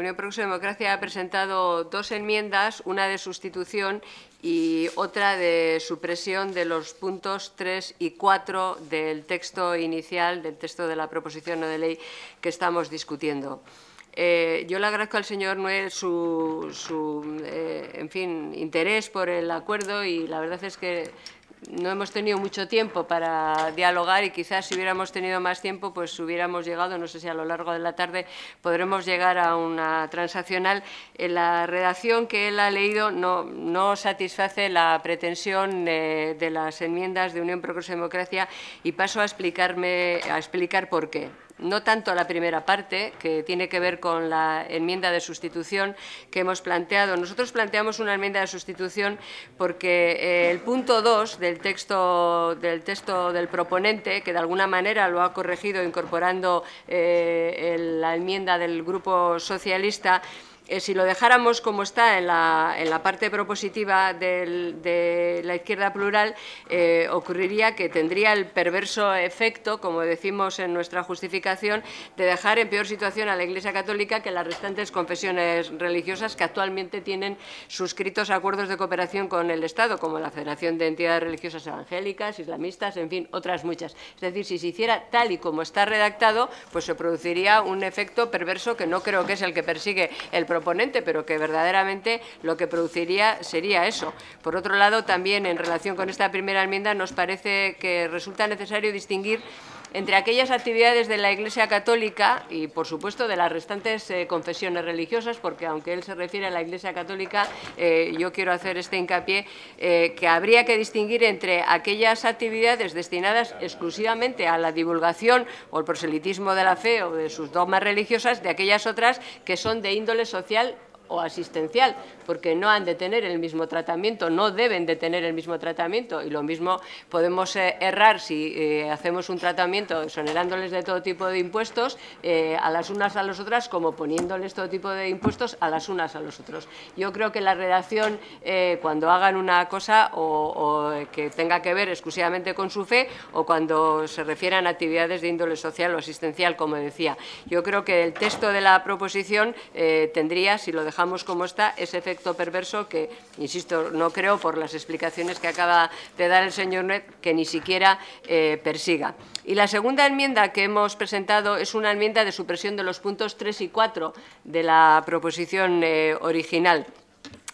Unión Progreso Democracia ha presentado dos enmiendas, una de sustitución y otra de supresión de los puntos 3 y 4 del texto inicial, del texto de la proposición o de ley que estamos discutiendo. Eh, yo le agradezco al señor Noel su, eh, en fin, interés por el acuerdo y la verdad es que no hemos tenido mucho tiempo para dialogar y quizás si hubiéramos tenido más tiempo, pues hubiéramos llegado, no sé si a lo largo de la tarde podremos llegar a una transaccional. la redacción que él ha leído no, satisface la pretensión de las enmiendas de Unión Progreso Democracia y paso a, explicarme, a explicar por qué no tanto la primera parte, que tiene que ver con la enmienda de sustitución que hemos planteado. Nosotros planteamos una enmienda de sustitución porque eh, el punto 2 del texto, del texto del proponente, que de alguna manera lo ha corregido incorporando eh, la enmienda del Grupo Socialista, eh, si lo dejáramos como está en la, parte propositiva de la izquierda plural, eh, ocurriría que tendría el perverso efecto, como decimos en nuestra justificación, de dejar en peor situación a la Iglesia Católica que las restantes confesiones religiosas que actualmente tienen suscritos acuerdos de cooperación con el Estado, como la Federación de Entidades Religiosas Evangélicas, Islamistas, en fin, otras muchas. Es decir, si se hiciera tal y como está redactado, pues se produciría un efecto perverso que no creo que es el que persigue el propósito pero que verdaderamente lo que produciría sería eso. Por otro lado, también en relación con esta primera enmienda nos parece que resulta necesario distinguir entre aquellas actividades de la Iglesia Católica y, por supuesto, de las restantes eh, confesiones religiosas, porque aunque él se refiere a la Iglesia Católica, eh, yo quiero hacer este hincapié, eh, que habría que distinguir entre aquellas actividades destinadas exclusivamente a la divulgación o el proselitismo de la fe o de sus dogmas religiosas, de aquellas otras que son de índole social o asistencial, porque no han de tener el mismo tratamiento, no deben de tener el mismo tratamiento. Y lo mismo podemos eh, errar si eh, hacemos un tratamiento exonerándoles de todo tipo de impuestos eh, a las unas a las otras, como poniéndoles todo tipo de impuestos a las unas a los otros. Yo creo que la redacción, cuando hagan una cosa que tenga que ver exclusivamente con su fe, o cuando se refieran a actividades de índole social o asistencial, como decía, yo creo que el texto de la proposición tendría, si lo dejamos dejamos como está ese efecto perverso que, insisto, no creo por las explicaciones que acaba de dar el señor Net, que ni siquiera eh, persiga. Y la segunda enmienda que hemos presentado es una enmienda de supresión de los puntos 3 y 4 de la proposición eh, original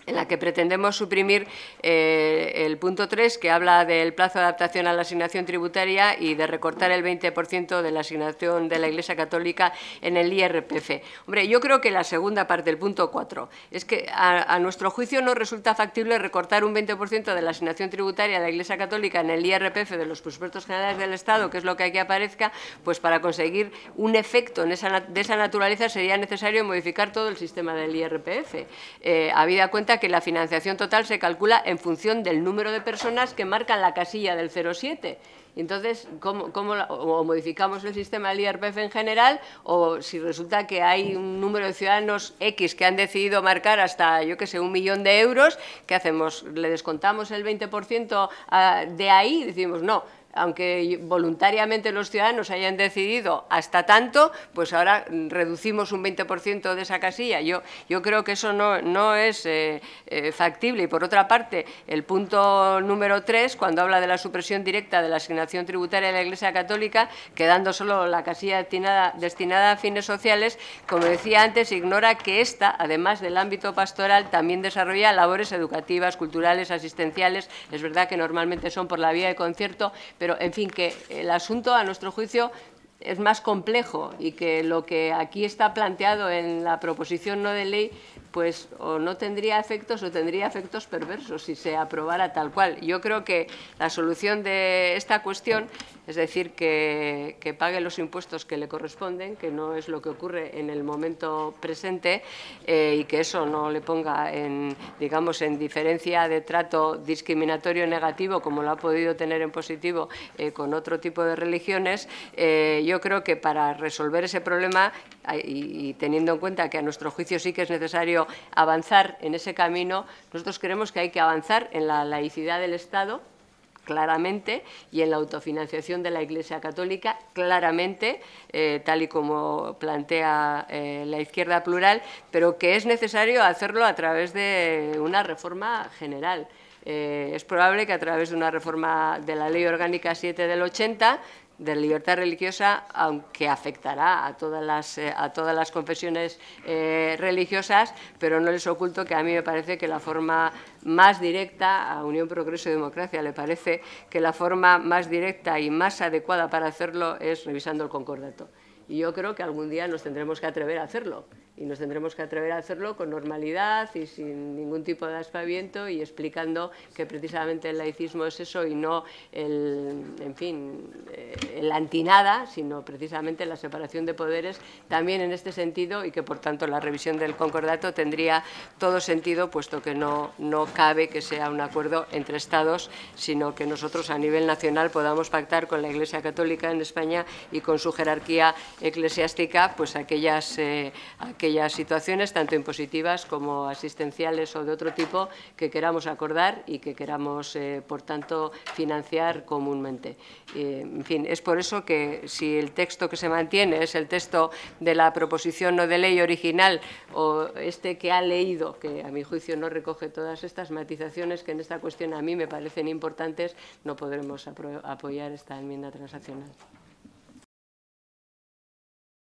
en la que pretendemos suprimir eh, el punto 3, que habla del plazo de adaptación a la asignación tributaria y de recortar el 20% de la asignación de la Iglesia Católica en el IRPF. Hombre, yo creo que la segunda parte, el punto 4, es que a, nuestro juicio no resulta factible recortar un 20% de la asignación tributaria de la Iglesia Católica en el IRPF de los presupuestos generales del Estado, que es lo que aquí aparezca, pues para conseguir un efecto en esa, de esa naturaleza sería necesario modificar todo el sistema del IRPF, eh, habida cuenta que la financiación total se calcula en función del número de personas que marcan la casilla del 07. Entonces, ¿cómo, o modificamos el sistema del IRPF en general o si resulta que hay un número de ciudadanos X que han decidido marcar hasta, yo que sé, un millón de euros, ¿qué hacemos? ¿Le descontamos el 20% ah, de ahí? Decimos, no, aunque voluntariamente los ciudadanos hayan decidido hasta tanto, pues ahora reducimos un 20% de esa casilla. Yo, yo creo que eso no, no es eh, eh, factible. Y por otra parte, el punto número 3, cuando habla de la supresión directa de la asignación tributaria de la Iglesia Católica, quedando solo la casilla destinada, destinada a fines sociales, como decía antes, ignora que esta, además del ámbito pastoral, también desarrolla labores educativas, culturales, asistenciales. Es verdad que normalmente son por la vía de concierto, pero, en fin, que el asunto, a nuestro juicio, es más complejo y que lo que aquí está planteado en la proposición no de ley, pues o no tendría efectos o tendría efectos perversos si se aprobara tal cual. Yo creo que la solución de esta cuestión es decir, que, pague los impuestos que le corresponden, que no es lo que ocurre en el momento presente eh, y que eso no le ponga en, digamos, en diferencia de trato discriminatorio negativo como lo ha podido tener en positivo eh, con otro tipo de religiones. Eh, yo creo que para resolver ese problema y teniendo en cuenta que a nuestro juicio sí que es necesario avanzar en ese camino, nosotros creemos que hay que avanzar en la laicidad del Estado claramente, y en la autofinanciación de la Iglesia Católica, claramente, eh, tal y como plantea eh, la izquierda plural, pero que es necesario hacerlo a través de una reforma general. Eh, es probable que a través de una reforma de la Ley Orgánica 7 del 80 de libertad religiosa, aunque afectará a todas las, eh, a todas las confesiones eh, religiosas, pero no les oculto que a mí me parece que la forma más directa, a Unión Progreso y Democracia le parece que la forma más directa y más adecuada para hacerlo es revisando el concordato. Y yo creo que algún día nos tendremos que atrever a hacerlo. Y nos tendremos que atrever a hacerlo con normalidad y sin ningún tipo de aspaviento y explicando que precisamente el laicismo es eso y no el, en fin, la antinada, sino precisamente la separación de poderes también en este sentido y que por tanto la revisión del concordato tendría todo sentido puesto que no, no cabe que sea un acuerdo entre Estados, sino que nosotros a nivel nacional podamos pactar con la Iglesia Católica en España y con su jerarquía eclesiástica pues aquellas, eh, aquellas situaciones tanto impositivas como asistenciales o de otro tipo que queramos acordar y que queramos, eh, por tanto, financiar comúnmente. Eh, en fin, es por eso que si el texto que se mantiene es el texto de la proposición no de ley original o este que ha leído, que a mi juicio no recoge todas estas matizaciones que en esta cuestión a mí me parecen importantes, no podremos apoyar esta enmienda transaccional.